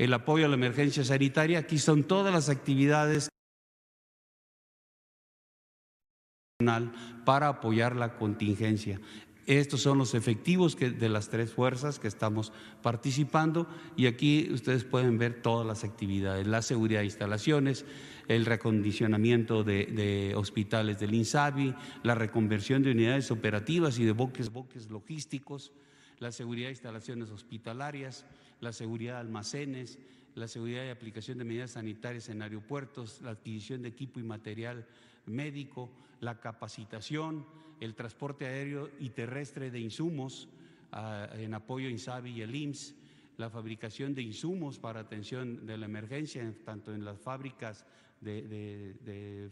el apoyo a la emergencia sanitaria. Aquí son todas las actividades para apoyar la contingencia. Estos son los efectivos de las tres fuerzas que estamos participando y aquí ustedes pueden ver todas las actividades, la seguridad de instalaciones, el recondicionamiento de, hospitales del INSABI, la reconversión de unidades operativas y de boques logísticos la seguridad de instalaciones hospitalarias, la seguridad de almacenes, la seguridad de aplicación de medidas sanitarias en aeropuertos, la adquisición de equipo y material médico, la capacitación, el transporte aéreo y terrestre de insumos ah, en apoyo a INSABI y el IMSS, la fabricación de insumos para atención de la emergencia, tanto en las fábricas de,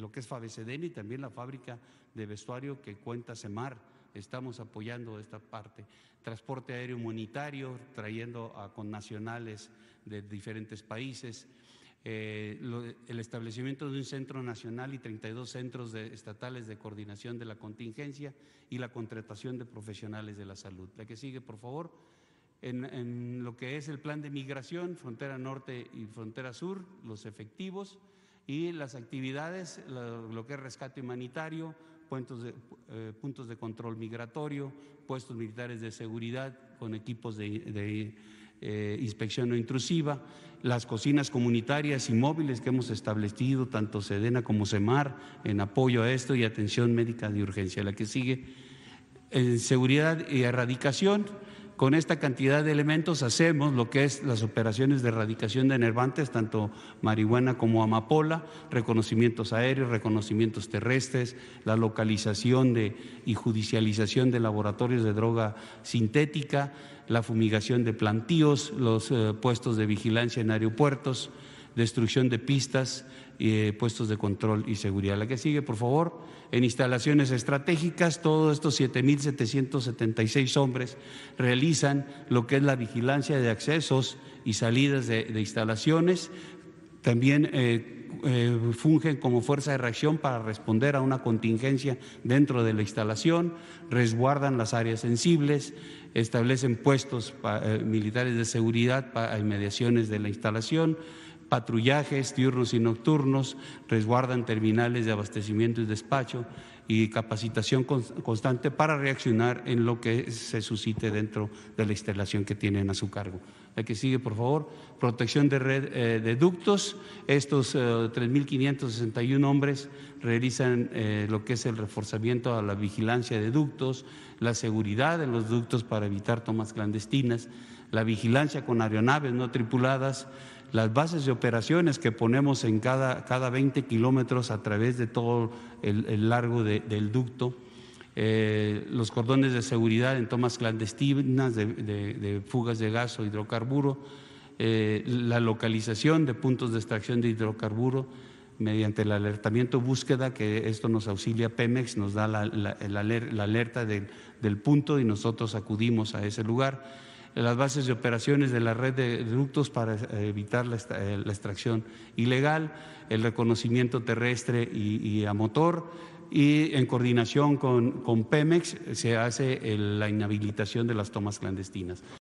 lo que es fabeceden y también la fábrica de vestuario que cuenta Semar estamos apoyando esta parte. Transporte aéreo humanitario, trayendo a connacionales de diferentes países. Eh, el establecimiento de un centro nacional y 32 centros estatales de coordinación de la contingencia y la contratación de profesionales de la salud. La que sigue, por favor. En, lo que es el plan de migración, frontera norte y frontera sur, los efectivos y las actividades, lo que es rescate humanitario, puntos de, eh, puntos de control migratorio, puestos militares de seguridad con equipos de, eh, inspección no intrusiva, las cocinas comunitarias y móviles que hemos establecido, tanto Sedena como Semar, en apoyo a esto y atención médica de urgencia. La que sigue, en seguridad y erradicación con esta cantidad de elementos hacemos lo que es las operaciones de erradicación de enervantes, tanto marihuana como amapola, reconocimientos aéreos, reconocimientos terrestres, la localización de, y judicialización de laboratorios de droga sintética, la fumigación de plantíos, los eh, puestos de vigilancia en aeropuertos, destrucción de pistas, eh, puestos de control y seguridad. La que sigue, por favor, en instalaciones estratégicas, todos estos 7.776 hombres realizan lo que es la vigilancia de accesos y salidas de, instalaciones. También eh, eh, fungen como fuerza de reacción para responder a una contingencia dentro de la instalación, resguardan las áreas sensibles, establecen puestos militares de seguridad para inmediaciones de la instalación, patrullajes diurnos y nocturnos, resguardan terminales de abastecimiento y despacho y capacitación constante para reaccionar en lo que se suscite dentro de la instalación que tienen a su cargo. La que sigue, por favor. Protección de, red, eh, de ductos. Estos 3.561 eh, hombres realizan eh, lo que es el reforzamiento a la vigilancia de ductos, la seguridad de los ductos para evitar tomas clandestinas, la vigilancia con aeronaves no tripuladas, las bases de operaciones que ponemos en cada, cada 20 kilómetros a través de todo el, largo del ducto, eh, los cordones de seguridad en tomas clandestinas de, fugas de gas o hidrocarburo, eh, la localización de puntos de extracción de hidrocarburo mediante el alertamiento búsqueda, que esto nos auxilia Pemex, nos da la, alerta del punto y nosotros acudimos a ese lugar las bases de operaciones de la red de ductos para eh, evitar eh, la, extracción ilegal, el reconocimiento terrestre y, a motor, y en coordinación con, Pemex se hace la inhabilitación de las tomas clandestinas.